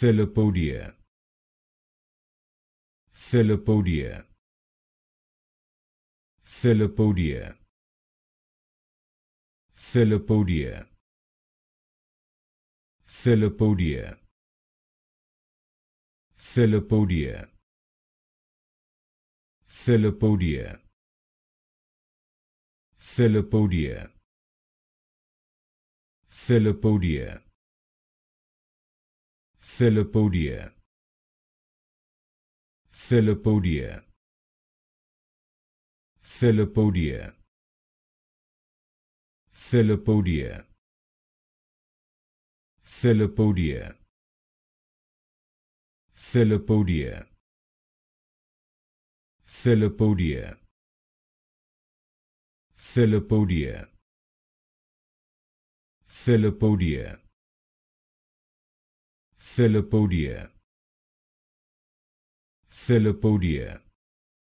Philopodia Philopodia Philopodia Philopodia Philopodia Philopodia Philopodia Philopodia Philopodia Philopodia Philopodia Philopodia Philopodia Philopodia Philopodia Philopodia Philopodia Philopodia Philopodia Philopodia